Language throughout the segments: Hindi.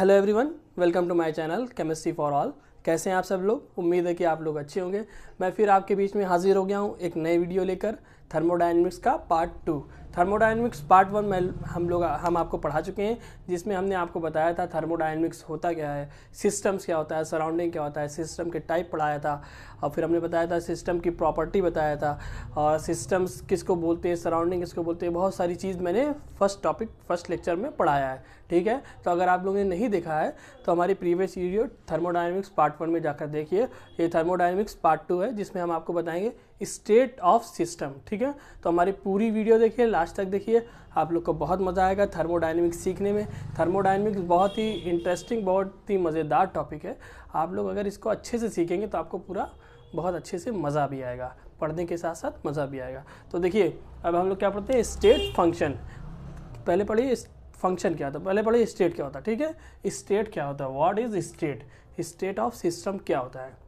hello everyone welcome to my channel chemistry for all कैसे हैं आप सब लोग उम्मीद है कि आप लोग अच्छे होंगे मैं फिर आपके बीच में हाजिर हो गया हूँ एक नए वीडियो लेकर थर्मोडाइनमिक्स का part two thermodynamics part one में हम लोग हम आपको पढ़ा चुके हैं जिसमें हमने आपको बताया था थर्मोडाइनमिक्स होता क्या है सिस्टम्स क्या होता है सराउंडिंग क्या होता है सिस्टम के टाइप पढ़ाया था और फिर हमने बताया था सिस्टम की प्रॉपर्टी बताया था और सिस्टम्स किसको बोलते हैं सराउंडिंग किसको बोलते हैं बहुत सारी चीज़ मैंने फर्स्ट टॉपिक फर्स्ट लेक्चर में पढ़ाया है ठीक है तो अगर आप लोगों ने नहीं देखा है तो हमारी previous video thermodynamics part one में जाकर देखिए ये थर्मोडाइनमिक्स पार्ट टू है जिसमें हम आपको बताएंगे स्टेट ऑफ सिस्टम ठीक है तो हमारी पूरी वीडियो देखिए लास्ट तक देखिए आप लोग को बहुत मज़ा आएगा थर्मोडाइनमिक्स सीखने में थर्मोडाइनमिक्स बहुत ही इंटरेस्टिंग बहुत ही मज़ेदार टॉपिक है आप लोग अगर इसको अच्छे से सीखेंगे तो आपको पूरा बहुत अच्छे से मज़ा भी आएगा पढ़ने के साथ साथ मज़ा भी आएगा तो देखिए अब हम लोग क्या पढ़ते हैं स्टेट फंक्शन पहले पढ़िए फंक्शन क्या होता है पहले पढ़िए स्टेट क्या होता है ठीक है स्टेट क्या होता है what is state state of system क्या होता है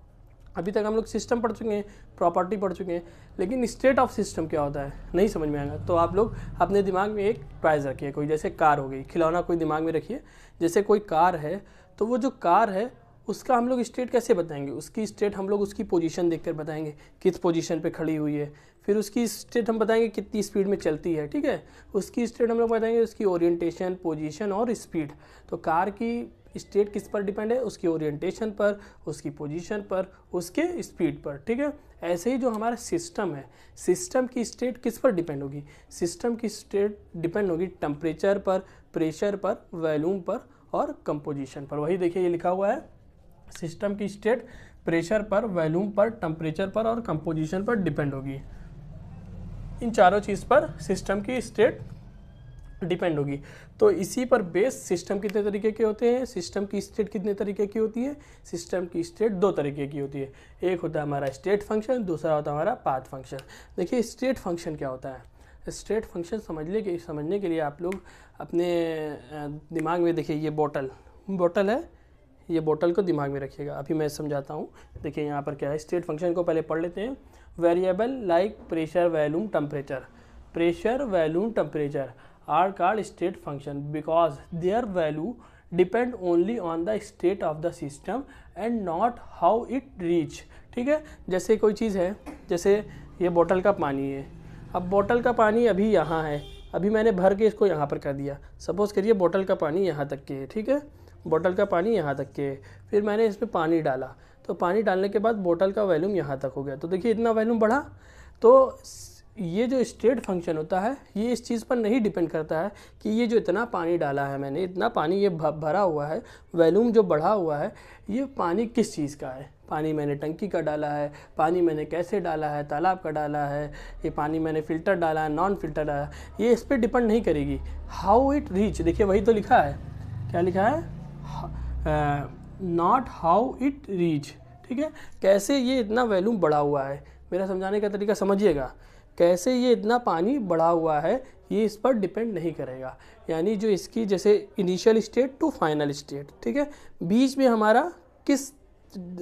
अभी तक हम लोग सिस्टम पढ़ चुके हैं प्रॉपर्टी पढ़ चुके हैं लेकिन स्टेट ऑफ सिस्टम क्या होता है नहीं समझ में आएगा तो आप लोग अपने दिमाग में एक प्राइज रखिए कोई जैसे कार हो गई खिलौना कोई दिमाग में रखिए जैसे कोई कार है तो वो जो कार है उसका हम लोग स्टेट कैसे बताएंगे उसकी स्टेट हम लोग उसकी पोजीशन देखकर बताएंगे किस पोजीशन पे खड़ी हुई है फिर उसकी स्टेट हम बताएंगे कितनी स्पीड में चलती है ठीक है उसकी स्टेट हम लोग बताएंगे उसकी ओरिएंटेशन पोजीशन और स्पीड तो कार की स्टेट किस पर डिपेंड है उसकी ओरिएंटेशन पर उसकी पोजीशन पर उसके स्पीड पर ठीक है ऐसे ही जो हमारा सिस्टम है सिस्टम की स्टेट किस पर डिपेंड होगी सिस्टम की स्टेट डिपेंड होगी टम्परेचर पर प्रेशर पर वैल्यूम पर और कंपोजिशन पर वही देखिए ये लिखा हुआ है सिस्टम की स्टेट प्रेशर पर वैल्यूम पर टम्परेचर पर और कंपोजिशन पर डिपेंड होगी इन चारों चीज़ पर सिस्टम की स्टेट डिपेंड होगी तो इसी पर बेस सिस्टम कितने तरीके के होते हैं सिस्टम की स्टेट कितने तरीके की होती है सिस्टम की स्टेट दो तरीके की होती है एक होता है हमारा स्टेट फंक्शन दूसरा होता है हमारा पाथ फंक्शन देखिए स्टेट फंक्शन क्या होता है स्टेट फंक्शन समझने के समझने के लिए आप लोग अपने दिमाग में देखिए ये बोटल बोटल है ये बोटल को दिमाग में रखिएगा अभी मैं समझाता हूँ देखिए यहाँ पर क्या है स्टेट फंक्शन को पहले पढ़ लेते हैं variable like pressure volume temperature pressure volume temperature are called state function because their value depend only on the state of the system and not how it reach ठीक है जैसे कोई चीज़ है जैसे ये बोतल का पानी है अब बोतल का पानी अभी यहाँ है अभी मैंने भर के इसको यहाँ पर कर दिया सपोज़ करिए बोतल का पानी यहाँ तक के है ठीक है बोतल का पानी यहाँ तक के है फिर मैंने इसमें पानी डाला तो पानी डालने के बाद बोतल का वैल्यूम यहाँ तक हो गया तो देखिए इतना वैल्यूम बढ़ा तो ये जो स्टेट फंक्शन होता है ये इस चीज़ पर नहीं डिपेंड करता है कि ये जो इतना पानी डाला है मैंने इतना पानी ये भरा हुआ है वैल्यूम जो बढ़ा हुआ है ये पानी किस चीज़ का है पानी मैंने टंकी का डाला है पानी मैंने कैसे डाला है तालाब का डाला है ये पानी मैंने फ़िल्टर डाला है नॉन फिल्टर डाला है ये इस पर डिपेंड नहीं करेगी हाउ इट रीच देखिए वही तो लिखा है क्या लिखा है नॉट हाउ इट रीच ठीक है कैसे ये इतना वैल्यूम बढ़ा हुआ है मेरा समझाने का तरीका समझिएगा कैसे ये इतना पानी बढ़ा हुआ है ये इस पर डिपेंड नहीं करेगा यानी जो इसकी जैसे initial state to final state ठीक है बीच में हमारा किस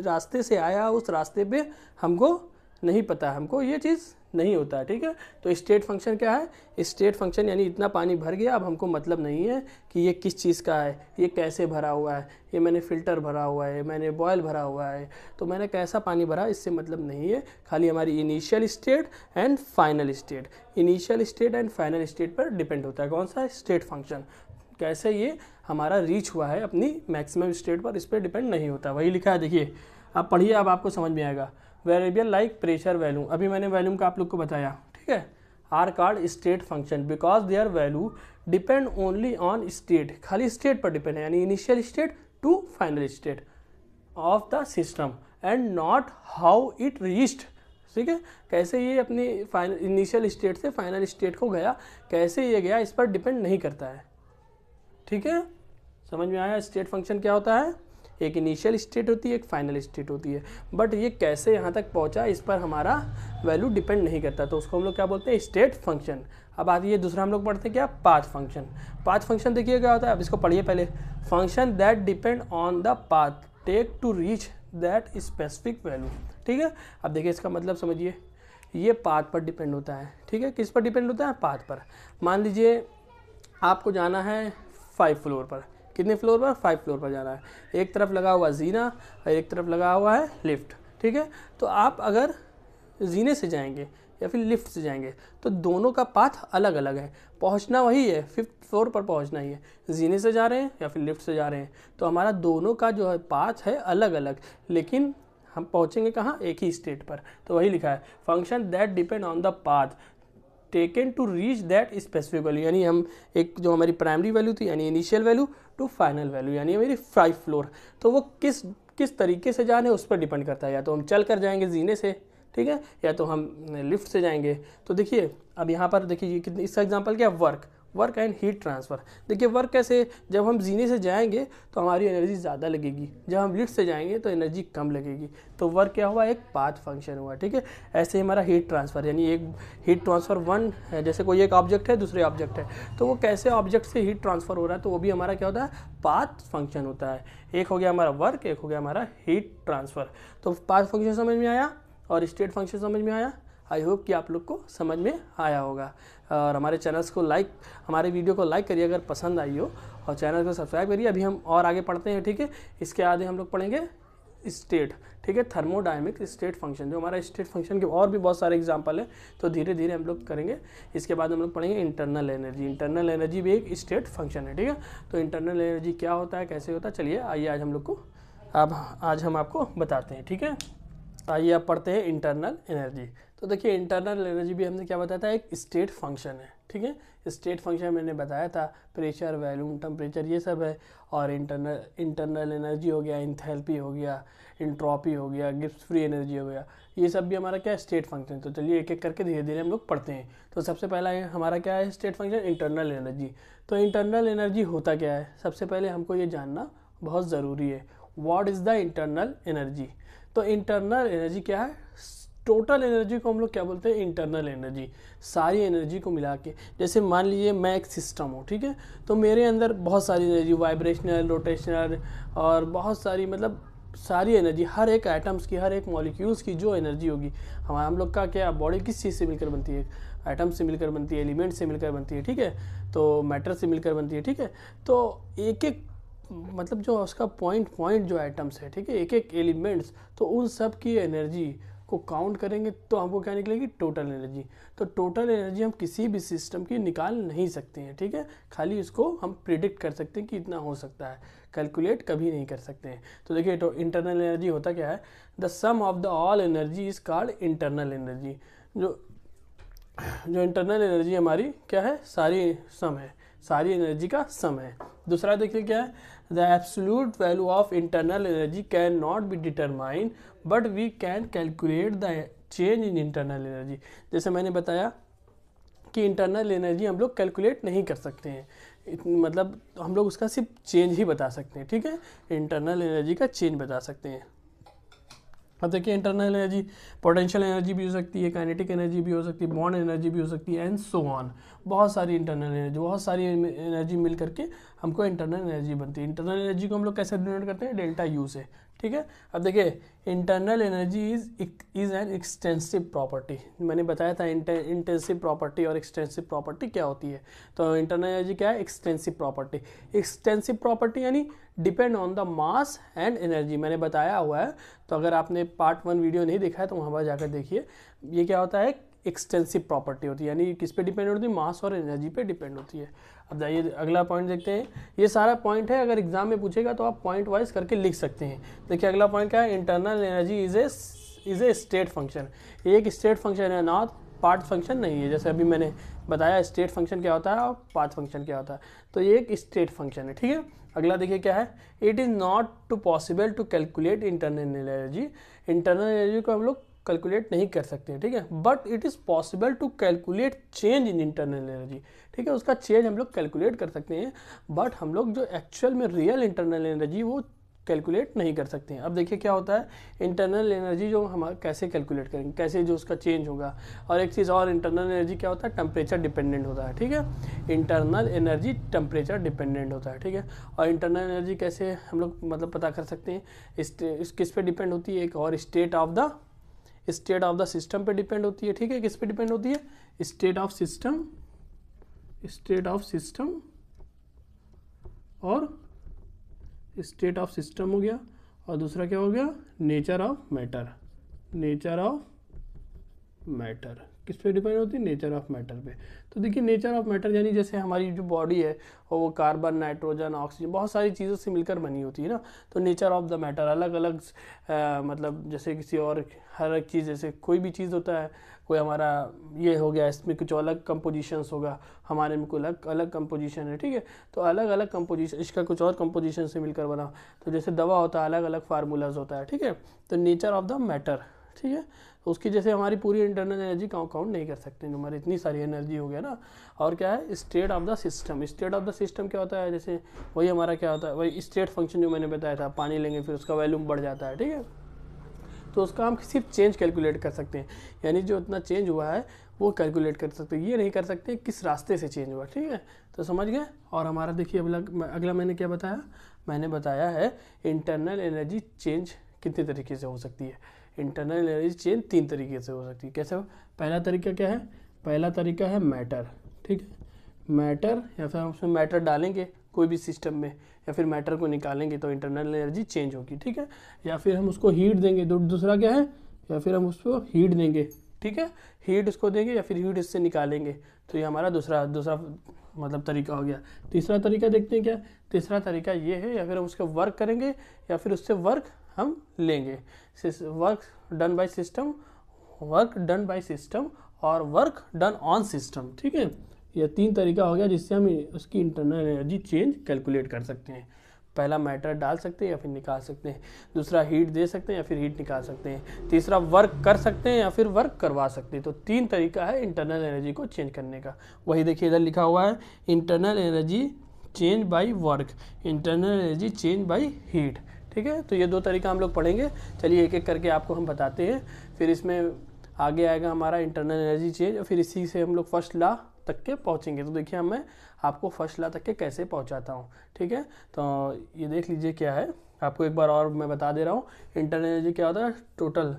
रास्ते से आया उस रास्ते पे हमको नहीं पता हमको ये चीज़ नहीं होता है ठीक है तो स्टेट फंक्शन क्या है स्टेट फंक्शन यानी इतना पानी भर गया अब हमको मतलब नहीं है कि ये किस चीज़ का है ये कैसे भरा हुआ है ये मैंने फ़िल्टर भरा हुआ है मैंने बॉयल भरा हुआ है तो मैंने कैसा पानी भरा इससे मतलब नहीं है खाली हमारी initial state and final state initial state and final state पर डिपेंड होता है कौन सा स्टेट फंक्शन कैसे ये हमारा रीच हुआ है अपनी मैक्सिमम स्टेट पर इस पर डिपेंड नहीं होता वही लिखा है देखिए आप पढ़िए अब आपको समझ में आएगा वेरिएबल लाइक प्रेशर वैल्यू अभी मैंने वैल्यूम का आप लोग को बताया ठीक है are called state function because their value depend only on state खाली स्टेट पर डिपेंड है यानी initial state to final state of the system and not how it reached ठीक है कैसे ये अपनी फाइनल इनिशियल स्टेट से फाइनल स्टेट को गया कैसे ये गया इस पर डिपेंड नहीं करता है ठीक है समझ में आया स्टेट फंक्शन क्या होता है एक इनिशियल स्टेट होती है एक फाइनल स्टेट होती है बट ये कैसे यहाँ तक पहुँचा इस पर हमारा वैल्यू डिपेंड नहीं करता तो उसको हम लोग क्या बोलते हैं स्टेट फंक्शन अब आती है दूसरा हम लोग पढ़ते हैं क्या पाथ फंक्शन पाथ फंक्शन देखिए क्या होता है अब इसको पढ़िए पहले function that depend on the path take to reach that specific value ठीक है अब देखिए इसका मतलब समझिए ये पाथ पर डिपेंड होता है ठीक है किस पर डिपेंड होता है पाथ पर मान लीजिए आपको जाना है फाइव फ्लोर पर कितने फ्लोर पर फाइव फ्लोर पर जाना है एक तरफ लगा हुआ जीना और एक तरफ लगा हुआ है लिफ्ट ठीक है तो आप अगर जीने से जाएंगे या फिर लिफ्ट से जाएंगे तो दोनों का पाथ अलग अलग है पहुंचना वही है फिफ्थ फ्लोर पर पहुंचना ही है जीने से जा रहे हैं या फिर लिफ्ट से जा रहे हैं तो हमारा दोनों का जो है पाथ है अलग अलग लेकिन हम पहुंचेंगे कहाँ एक ही स्टेट पर तो वही लिखा है function that depend on the path taken to reach that specific value यानी हम एक जो हमारी प्राइमरी वैल्यू थी यानी initial value to final value यानी मेरी फाइव फ्लोर तो वो किस किस तरीके से जाने है उस पर डिपेंड करता है या तो हम चल कर जाएंगे जीने से ठीक है या तो हम लिफ्ट से जाएंगे तो देखिए अब यहाँ पर देखिए कितनी इसका एग्जाम्पल क्या work work and heat transfer देखिए वर्क कैसे जब हम जीने से जाएंगे तो हमारी एनर्जी ज़्यादा लगेगी जब हम लिफ्ट से जाएंगे तो एनर्जी कम लगेगी तो वर्क क्या हुआ एक पाथ फंक्शन हुआ ठीक है ऐसे ही हमारा हीट ट्रांसफ़र यानी एक हीट ट्रांसफ़र वन है जैसे कोई एक ऑब्जेक्ट है दूसरे ऑब्जेक्ट है तो वो कैसे ऑब्जेक्ट से हीट ट्रांसफ़र हो रहा है तो वो भी हमारा क्या होता है पाथ फंक्शन होता है एक हो गया हमारा वर्क एक हो गया हमारा हीट ट्रांसफ़र तो पाथ फंक्शन समझ में आया और स्टेट फंक्शन समझ में आया आई होप कि आप लोग को समझ में आया होगा और हमारे चैनल्स को लाइक हमारे वीडियो को लाइक करिए अगर पसंद आई हो और चैनल को सब्सक्राइब करिए अभी हम और आगे पढ़ते हैं ठीक है इसके आगे हम लोग पढ़ेंगे स्टेट ठीक है थर्मोडायमिक स्टेट फंक्शन जो हमारा स्टेट फंक्शन के और भी बहुत सारे एग्जाम्पल हैं तो धीरे धीरे हम लोग करेंगे इसके बाद हम लोग पढ़ेंगे इंटरनल एनर्जी इंटरनल एनर्जी भी एक स्टेट फंक्शन है ठीक है तो इंटरनल एनर्जी क्या होता है कैसे होता है चलिए आइए आज हम लोग को अब आज हम आपको बताते हैं ठीक है आइए आप पढ़ते हैं इंटरनल एनर्जी तो देखिए इंटरनल एनर्जी भी हमने क्या बताया था एक स्टेट फंक्शन है ठीक है स्टेट फंक्शन मैंने बताया था प्रेशर वैल्यूम टम्परेचर ये सब है और इंटरनल इंटरनल एनर्जी हो गया इंथेल्पी हो गया इंट्रॉपी हो गया गिप्स फ्री एनर्जी हो गया ये सब भी हमारा क्या है स्टेट फंक्शन तो चलिए एक एक करके धीरे धीरे हम लोग पढ़ते हैं तो सबसे पहला हमारा क्या है स्टेट फंक्शन इंटरनल एनर्जी तो इंटरनल एनर्जी होता क्या है सबसे पहले हमको ये जानना बहुत ज़रूरी है what is the internal energy तो इंटरनल एनर्जी क्या है टोटल एनर्जी को हम लोग क्या बोलते हैं इंटरनल एनर्जी सारी एनर्जी को मिला के जैसे मान लीजिए मैं एक सिस्टम हूँ ठीक है तो मेरे अंदर बहुत सारी एनर्जी वाइब्रेशनल रोटेशनल और बहुत सारी मतलब सारी एनर्जी हर एक आइटम्स की हर एक मॉलिक्यूल्स की जो एनर्जी होगी हमारे हम लोग का क्या बॉडी किस चीज़ से मिलकर बनती है आइटम से मिलकर बनती है एलिमेंट से मिलकर बनती है ठीक है तो मैटर से मिलकर बनती है ठीक है तो एक एक मतलब जो उसका पॉइंट पॉइंट जो आइटम्स है ठीक है एक एक एलिमेंट्स तो उन सब की एनर्जी को काउंट करेंगे तो हमको क्या निकलेगी टोटल एनर्जी तो टोटल एनर्जी हम किसी भी सिस्टम की निकाल नहीं सकते हैं ठीक है खाली उसको हम प्रिडिक्ट कर सकते हैं कि इतना हो सकता है कैलकुलेट कभी नहीं कर सकते हैं तो देखिए तो इंटरनल एनर्जी होता क्या है the sum of the all energy is called internal energy जो जो इंटरनल एनर्जी हमारी क्या है सारी सम है सारी एनर्जी का सम है दूसरा देखिए क्या है the absolute value of internal energy cannot be determined but we can calculate the change in internal energy जैसे मैंने बताया कि इंटरनल एनर्जी हम लोग कैलकुलेट नहीं कर सकते हैं मतलब हम लोग उसका सिर्फ चेंज ही बता सकते हैं ठीक है इंटरनल एनर्जी का चेंज बता सकते हैं अब हाँ, देखिए इंटरनल एनर्जी पोटेंशियल एनर्जी भी हो सकती है काइनेटिक एनर्जी भी हो सकती है बॉन्ड एनर्जी भी हो सकती है एंड सो ऑन बहुत सारी इंटरनल एनर्जी बहुत सारी एनर्जी मिल करके हमको इंटरनल एनर्जी बनती है इंटरनल एनर्जी को हम लोग कैसे डिनोट करते हैं डेल्टा यू से ठीक है अब देखिए internal energy is is an extensive property मैंने बताया था इंटेंसिव प्रॉपर्टी और एक्सटेंसिव प्रॉपर्टी क्या होती है तो इंटरनल एनर्जी क्या है एक्सटेंसिव प्रॉपर्टी एक्सटेंसिव प्रॉपर्टी यानी depend on the mass and energy मैंने बताया हुआ है तो अगर आपने पार्ट वन वीडियो नहीं देखा है तो वहाँ पर जाकर देखिए ये क्या होता है एक्सटेंसिव प्रॉपर्टी होती है यानी किस पे डिपेंड होती है मास और एनर्जी पे डिपेंड होती है अब जाइए अगला पॉइंट देखते हैं ये सारा पॉइंट है अगर एग्जाम में पूछेगा तो आप पॉइंट वाइज करके लिख सकते हैं देखिए अगला पॉइंट क्या है internal energy is a is a state function ये एक स्टेट फंक्शन है नॉट पार्ट फंक्शन नहीं है जैसे अभी मैंने बताया स्टेट फंक्शन क्या होता है और पार्ट फंक्शन क्या होता है तो ये एक स्टेट फंक्शन है ठीक है अगला देखिए क्या है it is not to possible to calculate internal energy internal energy को हम लोग कैलकुलेट नहीं कर सकते ठीक है but it is possible to calculate change in internal energy ठीक है उसका चेंज हम लोग कैलकुलेट कर सकते हैं बट हम लोग जो एक्चुअल में रियल इंटरनल एनर्जी वो कैलकुलेट नहीं कर सकते हैं अब देखिए क्या होता है इंटरनल एनर्जी जो हम कैसे कैलकुलेट करेंगे कैसे जो उसका चेंज होगा और एक चीज़ और इंटरनल एनर्जी क्या होता है टेम्परेचर डिपेंडेंट होता है ठीक है इंटरनल एनर्जी टेम्परेचर डिपेंडेंट होता है ठीक है और इंटरनल एनर्जी कैसे हम लोग मतलब पता कर सकते हैं इस, इस किस पर डिपेंड होती है एक और state of the state of the system पे डिपेंड होती है ठीक है किस पे डिपेंड होती है state of system state of system और स्टेट ऑफ सिस्टम हो गया और दूसरा क्या हो गया nature of matter nature of matter किस पे डिपेंड होती है नेचर ऑफ मैटर पे तो देखिए नेचर ऑफ मैटर यानी जैसे हमारी जो बॉडी है और वो कार्बन नाइट्रोजन ऑक्सीजन बहुत सारी चीज़ों से मिलकर बनी होती है ना तो नेचर ऑफ द मैटर अलग अलग आ, मतलब जैसे किसी और हर एक चीज़ जैसे कोई भी चीज़ होता है कोई हमारा ये हो गया इसमें कुछ अलग कंपोजिशंस होगा हमारे में कोई अलग अलग कंपोजिशन है ठीक है तो अलग अलग कंपोजिशन इसका कुछ और कंपोजिशन से मिलकर बना तो जैसे दवा होता है अलग अलग फार्मूलाज होता है ठीक है तो नेचर ऑफ द मैटर ठीक है तो उसकी जैसे हमारी पूरी इंटरनल एनर्जी काउंट नहीं कर सकते जो हमारी इतनी सारी एनर्जी हो गया ना और क्या है state of the system state of the system क्या होता है जैसे वही हमारा क्या होता है वही स्टेट फंक्शन जो मैंने बताया था पानी लेंगे फिर उसका वैल्यूम बढ़ जाता है ठीक है तो उसका हम सिर्फ चेंज कैलकुलेट कर सकते हैं यानी जो इतना चेंज हुआ है वो कैलकुलेट कर सकते हैं ये नहीं कर सकते किस रास्ते से चेंज हुआ ठीक है तो समझ गए और हमारा देखिए अगला अगला मैंने क्या बताया मैंने बताया है इंटरनल एनर्जी चेंज कितने तरीके से हो सकती है इंटरनल एनर्जी चेंज तीन तरीके से हो सकती है कैसे हो पहला तरीका क्या है पहला तरीका है मैटर ठीक है मैटर या फिर हम उसमें मैटर डालेंगे कोई भी सिस्टम में या फिर मैटर को निकालेंगे तो इंटरनल एनर्जी चेंज होगी ठीक है या फिर हम उसको हीट देंगे दूसरा क्या है या फिर हम उसको हीट देंगे ठीक है हीट उसको देंगे या फिर हीट इससे निकालेंगे तो ये हमारा दूसरा दूसरा मतलब तरीका हो गया तीसरा तरीका देखते हैं क्या तीसरा तरीका ये है या फिर हम उसका वर्क करेंगे या फिर उससे वर्क हम लेंगे work done by system work done by system और वर्क डन ऑन सिस्टम ठीक है यह तीन तरीका हो गया जिससे हम उसकी इंटरनल एनर्जी चेंज कैलकुलेट कर सकते हैं पहला मैटर डाल सकते हैं या फिर निकाल सकते हैं दूसरा हीट दे सकते हैं या फिर हीट निकाल सकते हैं तीसरा वर्क कर सकते हैं या फिर वर्क करवा सकते हैं तो तीन तरीका है इंटरनल एनर्जी को चेंज करने का वही देखिए इधर लिखा हुआ है internal energy change by work internal energy change by heat ठीक है तो ये दो तरीका हम लोग पढ़ेंगे चलिए एक एक करके आपको हम बताते हैं फिर इसमें आगे आएगा हमारा इंटरनल एनर्जी चेंज और फिर इसी से हम लोग फर्स्ट ला तक के पहुँचेंगे तो देखिए मैं आपको फर्स्ट ला तक के कैसे पहुँचाता हूँ ठीक है तो ये देख लीजिए क्या है आपको एक बार और मैं बता दे रहा हूँ इंटरनल एनर्जी क्या होता है total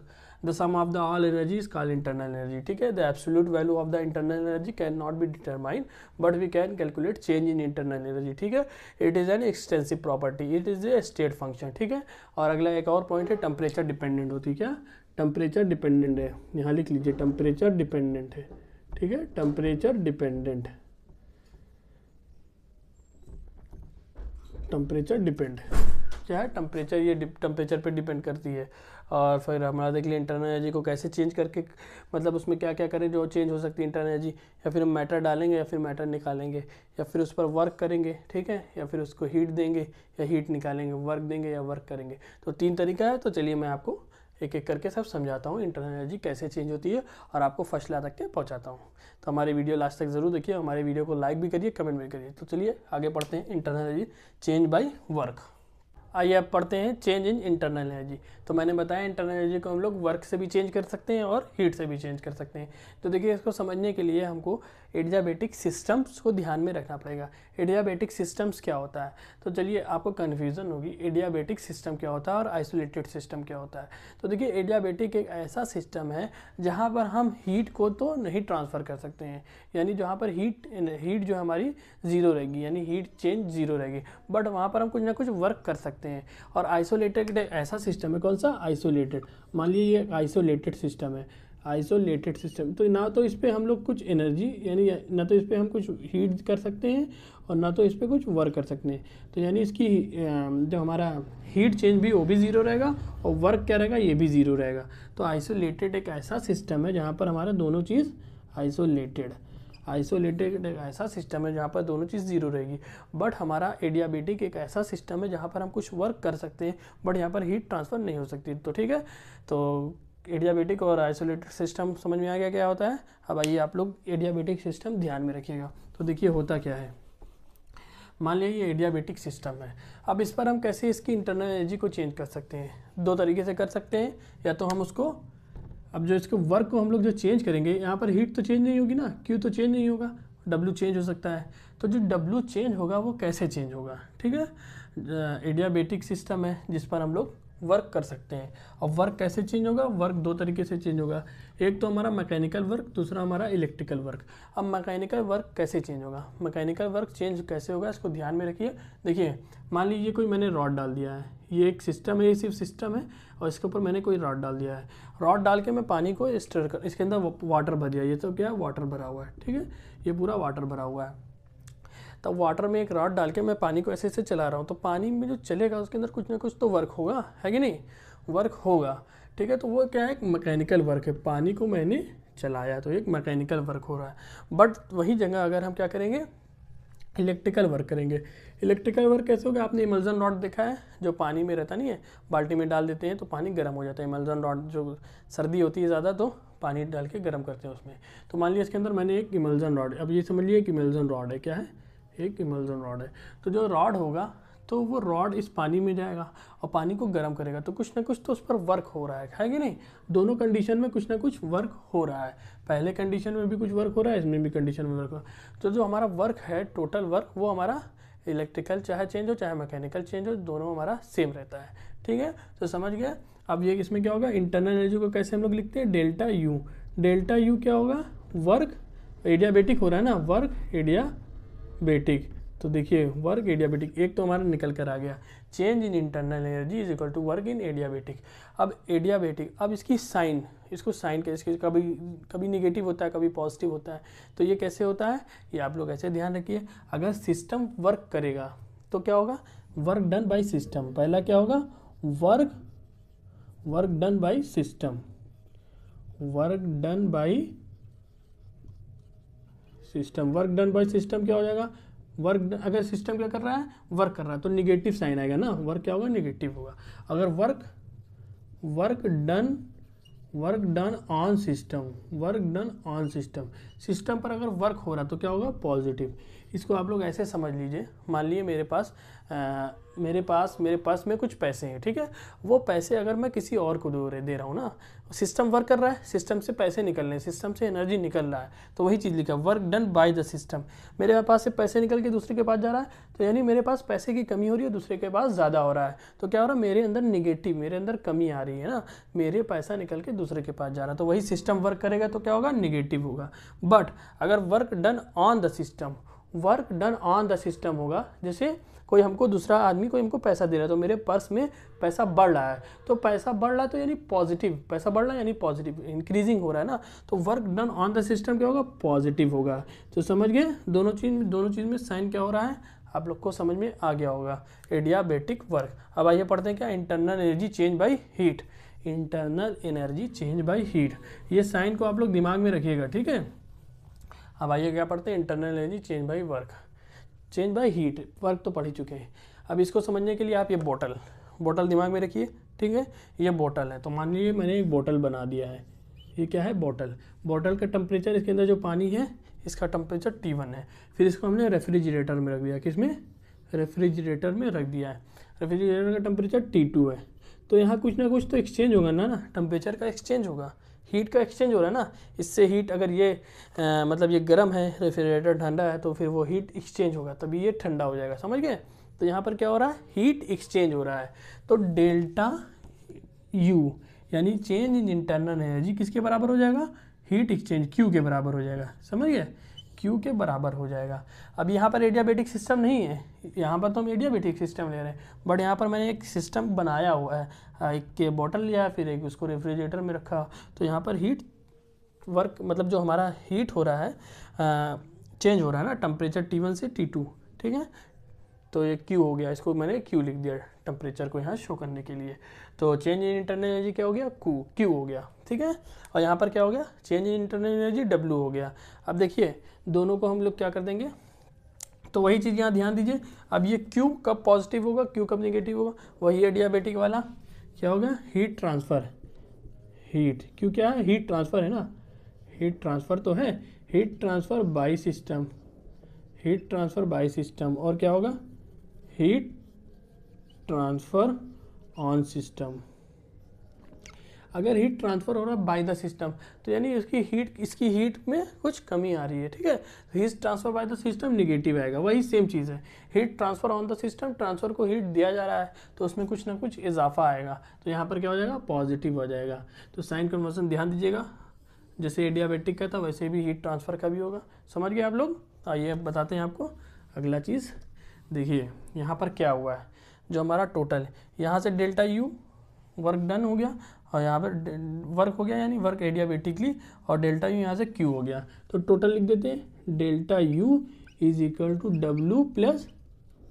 the sum of the all energy is call internal energy ठीक है the absolute value of the internal energy can not be determine but we can calculate change in internal energy ठीक है it is an extensive property it is a state function ठीक है और अगला एक और पॉइंट है टेम्परेचर डिपेंडेंट होती है क्या टेम्परेचर डिपेंडेंट है यहाँ लिख लीजिए टेम्परेचर डिपेंडेंट है ठीक है टेम्परेचर डिपेंडेंट टेम्परेचर डिपेंड क्या है टेम्परेचर ये टेम्परेचर पे डिपेंड करती है और फिर हमारा देख लिया इंटरनल एनर्जी को कैसे चेंज करके मतलब उसमें क्या क्या करें जो चेंज हो सकती है इंटरनल एनर्जी या फिर हम मैटर डालेंगे या फिर मैटर निकालेंगे या फिर उस पर वर्क करेंगे ठीक है या फिर उसको हीट देंगे या हीट निकालेंगे वर्क देंगे या वर्क करेंगे तो तीन तरीका है तो चलिए मैं आपको एक एक करके सब समझाता हूँ इंटरनल एनर्जी कैसे चेंज होती है और आपको फसला तक के पहुँचाता हूँ तो हमारी वीडियो लास्ट तक ज़रूर देखिए हमारे वीडियो को लाइक भी करिए कमेंट भी करिए तो चलिए आगे पढ़ते हैं internal energy change by work आइए अब पढ़ते हैं चेंज इन इंटरनल एनर्जी तो मैंने बताया इंटरनल एनर्जी को हम लोग वर्क से भी चेंज कर सकते हैं और हीट से भी चेंज कर सकते हैं तो देखिए इसको समझने के लिए हमको एडजाबेटिक सिस्टम्स को ध्यान में रखना पड़ेगा एडियाबेटिक सिस्टम्स क्या होता है तो चलिए आपको कन्फ्यूज़न होगी एडियाबेटिक सिस्टम क्या होता है और आइसोलेटेड सिस्टम क्या होता है तो देखिए एडियाबेटिक एक ऐसा सिस्टम है जहाँ पर हम हीट को तो नहीं ट्रांसफ़र कर सकते हैं यानी जहाँ पर हीट हीट जो हमारी ज़ीरो रहेगी यानी हीट चेंज ज़ीरो रहेगी बट वहाँ पर हम कुछ ना कुछ वर्क कर सकते हैं और आइसोलेटेड ऐसा सिस्टम है कौन सा आइसोलेटेड मान लीजिए ये आइसोलेटेड सिस्टम है आइसोलेटेड सिस्टम तो ना तो इस पर हम लोग कुछ एनर्जी यानी ना तो इस पर हम कुछ हीट कर सकते हैं और ना तो इस पर कुछ वर्क कर सकते हैं तो यानी इसकी जो हमारा हीट चेंज भी वो भी ज़ीरो रहेगा और वर्क क्या रहेगा ये भी ज़ीरो रहेगा तो आइसोलेटेड एक ऐसा सिस्टम है जहाँ पर हमारा दोनों चीज़ आइसोलेटेड आइसोलेटेड एक ऐसा सिस्टम है जहाँ पर दोनों चीज़ जीरो रहेगी बट हमारा एडियाबेटिक एक ऐसा सिस्टम है जहाँ पर हम कुछ वर्क कर सकते हैं बट यहाँ पर हीट ट्रांसफ़र नहीं हो सकती तो ठीक है तो एडियाबेटिक और आइसोलेटेड सिस्टम समझ में आ गया क्या होता है अब आइए आप लोग एडियाबेटिक सिस्टम ध्यान में रखिएगा तो देखिए होता क्या है मान लिया ये एडियाबेटिक सिस्टम है अब इस पर हम कैसे इसकी इंटरनल एनर्जी को चेंज कर सकते हैं दो तरीके से कर सकते हैं या तो हम उसको अब जो इसको वर्क को हम लोग जो चेंज करेंगे यहाँ पर हीट तो चेंज नहीं होगी ना क्यू तो चेंज नहीं होगा डब्ल्यू चेंज हो सकता है तो जो डब्ल्यू चेंज होगा वो कैसे चेंज होगा ठीक है एडियाबेटिक सिस्टम है जिस पर हम लोग वर्क कर सकते हैं अब वर्क कैसे चेंज होगा वर्क दो तरीके से चेंज होगा एक तो हमारा मैकेनिकल वर्क दूसरा हमारा इलेक्ट्रिकल वर्क अब मैकेनिकल वर्क कैसे चेंज होगा मैकेनिकल वर्क चेंज कैसे होगा इसको ध्यान में रखिए देखिए मान लीजिए कोई मैंने रॉड डाल दिया है ये एक सिस्टम है ये सिर्फ सिस्टम है और इसके ऊपर मैंने कोई रॉड डाल दिया है रॉड डाल के मैं पानी को स्टर कर इसके अंदर वाटर भर दिया ये तो क्या वाटर भरा हुआ है ठीक है ये पूरा वाटर भरा हुआ है तब वाटर में एक रॉड डाल के मैं पानी को ऐसे ऐसे चला रहा हूँ तो पानी में जो चलेगा उसके अंदर कुछ ना कुछ तो वर्क होगा है कि नहीं वर्क होगा ठीक है तो वो क्या है एक मैकेनिकल वर्क है पानी को मैंने चलाया तो एक मैकेनिकल वर्क हो रहा है बट वही जगह अगर हम क्या करेंगे इलेक्ट्रिकल वर्क करेंगे इलेक्ट्रिकल वर्क कैसे होगा आपने इमल्जन रॉड देखा है जो पानी में रहता नहीं है बाल्टी में डाल देते हैं तो पानी गर्म हो जाता है इमल्जन रॉड जो सर्दी होती है ज़्यादा तो पानी डाल के गर्म करते हैं उसमें तो मान लिया इसके अंदर मैंने एक इमल्जन रॉड अब ये समझ लिया कि इमल्जन रॉड है क्या है एक इमल्जन रॉड है तो जो रॉड होगा तो वो रॉड इस पानी में जाएगा और पानी को गर्म करेगा तो कुछ ना कुछ तो उस पर वर्क हो रहा है है कि नहीं दोनों कंडीशन में कुछ ना कुछ वर्क हो रहा है पहले कंडीशन में भी कुछ वर्क हो रहा है इसमें भी कंडीशन में वर्क हो रहा है तो जो हमारा वर्क है टोटल वर्क वो हमारा इलेक्ट्रिकल चाहे चेंज हो चाहे मैकेनिकल चेंज हो दोनों हमारा सेम रहता है ठीक है तो समझ गया अब ये इसमें क्या होगा इंटरनल एनर्जी को कैसे हम लोग लिखते हैं डेल्टा यू डेल्टा यू क्या होगा वर्क एडियाबेटिक हो रहा है ना वर्क एडिया बेटिक तो देखिए वर्क एडियाबेटिक एक तो हमारा निकल कर आ गया change in internal energy is equal to work in adiabatic अब एडियाबेटिक अब इसकी साइन इसको साइन कैसे कभी कभी निगेटिव होता है कभी पॉजिटिव होता है तो ये कैसे होता है ये आप लोग ऐसे ध्यान रखिए अगर सिस्टम वर्क करेगा तो क्या होगा वर्क डन बाई सिस्टम पहला क्या होगा work work done by system work done by system work done by system क्या हो जाएगा वर्क अगर सिस्टम क्या कर रहा है वर्क कर रहा है तो निगेटिव साइन आएगा ना वर्क क्या होगा निगेटिव होगा अगर work work done work done on system work done on system system पर अगर वर्क हो रहा है तो क्या होगा पॉजिटिव इसको आप लोग ऐसे समझ लीजिए मान लीजिए मेरे पास आ, मेरे पास मेरे पास में कुछ पैसे हैं ठीक है वो पैसे अगर मैं किसी और को दे दे रहा हूँ ना सिस्टम वर्क कर रहा है सिस्टम से पैसे निकल रहे हैं सिस्टम से एनर्जी निकल रहा है तो वही चीज़ लिखा work done by the system मेरे पास से पैसे निकल के दूसरे के पास जा रहा है तो यानी मेरे पास पैसे की कमी हो रही है दूसरे के पास ज़्यादा हो रहा है तो क्या हो रहा है मेरे अंदर निगेटिव मेरे अंदर कमी आ रही है ना मेरे पैसा निकल के दूसरे के पास जा रहा है तो वही सिस्टम वर्क करेगा तो क्या होगा निगेटिव होगा बट अगर work done on the system work done on the system होगा जैसे कोई हमको दूसरा आदमी कोई हमको पैसा दे रहा है तो मेरे पर्स में पैसा बढ़ रहा है तो पैसा बढ़ रहा है तो यानी पॉजिटिव पैसा बढ़ रहा है यानी पॉजिटिव इंक्रीजिंग हो रहा है ना तो work done on the system क्या होगा पॉजिटिव होगा तो समझ गए दोनों चीज दोनों चीज़ में साइन क्या हो रहा है आप लोग को समझ में आ गया होगा एडियाबेटिक वर्क अब आइए पढ़ते हैं क्या internal energy change by heat internal energy change by heat ये साइन को आप लोग दिमाग में रखिएगा ठीक है अब आइए क्या पढ़ते हैं internal energy change by work change by heat work तो पढ़ ही चुके हैं अब इसको समझने के लिए आप ये बोटल बोटल दिमाग में रखिए ठीक है ये बोटल है तो मान लीजिए मैंने एक बोटल बना दिया है ये क्या है बोटल बोटल का टेम्परेचर इसके अंदर जो पानी है इसका टेम्परेचर टी वन है फिर इसको हमने रेफ्रिजरेटर में रख दिया किस में रेफ्रिजरेटर में रख दिया है रेफ्रिजरेटर का टेम्परेचर टी टू है तो यहाँ कुछ ना कुछ तो एक्सचेंज होगा ना ना टेम्परेचर का एक्सचेंज होगा हीट का एक्सचेंज हो रहा है ना इससे हीट अगर ये आ, मतलब ये गर्म है रेफ्रिजरेटर ठंडा है तो फिर वो हीट एक्सचेंज होगा तभी ये ठंडा हो जाएगा समझ गए तो यहाँ पर क्या हो रहा है हीट एक्सचेंज हो रहा है तो डेल्टा यू यानी चेंज इन इंटरनल एनर्जी किसके बराबर हो जाएगा हीट एक्सचेंज क्यू के बराबर हो जाएगा समझ गए क्यू के बराबर हो जाएगा अब यहाँ पर एडियाबेटिक सिस्टम नहीं है यहाँ पर तो हम एडियाबेटिक सिस्टम ले रहे हैं बट यहाँ पर मैंने एक सिस्टम बनाया हुआ है हाँ, एक बॉटल लिया फिर एक उसको रेफ्रिजरेटर में रखा तो यहाँ पर हीट वर्क मतलब जो हमारा हीट हो रहा है आ, हाँ, चेंज हो रहा है ना टम्परेचर टी वन से टी टू ठीक है तो ये क्यू हो गया इसको मैंने क्यू लिख दिया टेम्परेचर को यहाँ शो करने के लिए तो चेंज इन इंटरनल एनर्जी क्या हो गया कू क्यू हो गया ठीक है और यहाँ पर क्या हो गया change in internal energy W हो गया अब देखिए दोनों को हम लोग क्या कर देंगे तो वही चीज़ यहाँ ध्यान दीजिए अब ये क्यू कब पॉजिटिव होगा क्यू कब निगेटिव होगा वही है डियाबेटिक वाला क्या होगा हीट ट्रांसफ़र हीट क्यों क्या है हीट ट्रांसफ़र है ना हीट ट्रांसफ़र तो है heat transfer by system heat transfer by system और क्या होगा हीट ट्रांसफ़र ऑन सिस्टम अगर हीट ट्रांसफ़र हो रहा है बाय द सिस्टम तो यानी इसकी हीट इसकी हीट में कुछ कमी आ रही है ठीक है heat transfer by the system negative आएगा वही सेम चीज़ है heat transfer on the system transfer को हीट दिया जा रहा है तो उसमें कुछ ना कुछ इजाफा आएगा तो यहाँ पर क्या हो जाएगा पॉजिटिव हो जाएगा तो साइन कन्वर्सन ध्यान दीजिएगा जैसे एडियाबेटिक का था वैसे भी हीट ट्रांसफ़र का भी होगा समझ गए आप लोग आइए बताते हैं आपको अगला चीज़ देखिए यहाँ पर क्या हुआ है जो हमारा टोटल है यहाँ से डेल्टा यू वर्क डन हो गया और यहाँ पर वर्क हो गया यानी वर्क एडियाबेटिकली और डेल्टा यू यहाँ से क्यू हो गया तो टोटल लिख देते हैं delta u is equal to W plus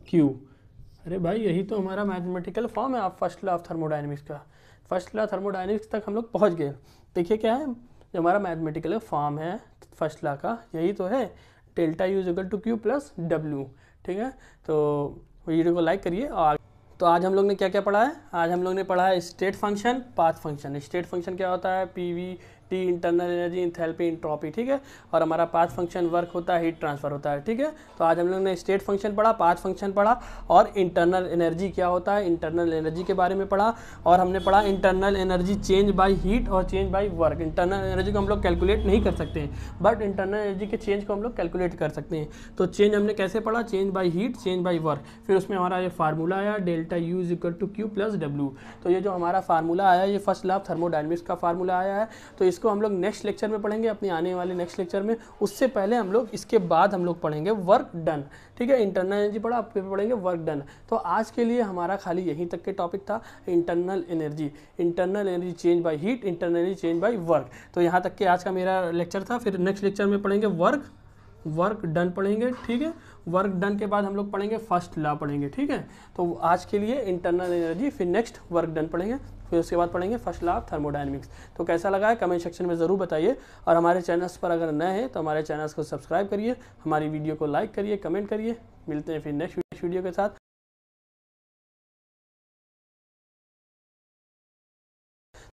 q अरे भाई यही तो हमारा मैथमेटिकल फॉर्म है आप फर्स्ट लॉ ऑफ थर्मोडाइनमिक्स का फर्स्ट लॉ थर्मोडाइनमिक्स तक हम लोग पहुँच गए देखिए क्या है जो हमारा मैथमेटिकल फॉर्म है फर्स्ट लॉ का यही तो है delta u is equal to q plus W ठीक है तो वीडियो को लाइक करिए और तो आज हम लोग ने क्या क्या पढ़ा है आज हम लोग ने पढ़ा है state function path function state function क्या होता है P V T internal energy enthalpy entropy ठीक है और हमारा पाँच फंक्शन वर्क होता है हीट ट्रांसफर होता है ठीक है तो आज हम लोग ने स्टेट फंक्शन पढ़ा पाँच फंक्शन पढ़ा और इंटरनल एनर्जी क्या होता है इंटरनल एनर्जी के बारे में पढ़ा और हमने पढ़ा internal energy change by heat और change by work internal energy को हम लोग कैलकुलेट नहीं कर सकते हैं बट इंटरनल एनर्जी के चेंज को हम लोग कैलकुलेट कर सकते हैं तो चेंज हमने कैसे पढ़ा change by heat change by work फिर उसमें हमारा ये फार्मूला आया delta u is equal to q plus W तो ये जो हमारा फार्मूला आया ये फर्स्ट लाभ थर्मोडाइनमिक्स का फार्मूला आया है तो इस इसको हम लोग नेक्स्ट लेक्चर में पढ़ेंगे अपने आने वाले नेक्स्ट लेक्चर में उससे पहले हम लोग इसके बाद हम लोग पढ़ेंगे वर्क डन ठीक है इंटरनल एनर्जी पढ़ा आप पढ़ेंगे वर्क डन तो आज के लिए हमारा खाली यहीं तक के टॉपिक था internal energy internal energy change by heat internal energy change by work तो यहाँ तक के आज का मेरा लेक्चर था फिर नेक्स्ट लेक्चर में पढ़ेंगे वर्क वर्क डन पढ़ेंगे ठीक है वर्क डन के बाद हम लोग पढ़ेंगे फर्स्ट लॉ पढ़ेंगे ठीक है तो आज के लिए इंटरनल एनर्जी फिर नेक्स्ट वर्क डन पढ़ेंगे फिर उसके बाद पढ़ेंगे फर्स्ट लॉ ऑफ थर्मोडाइनमिक्स तो कैसा लगा है कमेंट सेक्शन में ज़रूर बताइए और हमारे चैनल्स पर अगर नए हैं तो हमारे चैनल्स को सब्सक्राइब करिए हमारी वीडियो को लाइक करिए कमेंट करिए मिलते हैं फिर नेक्स्ट वीडियो के साथ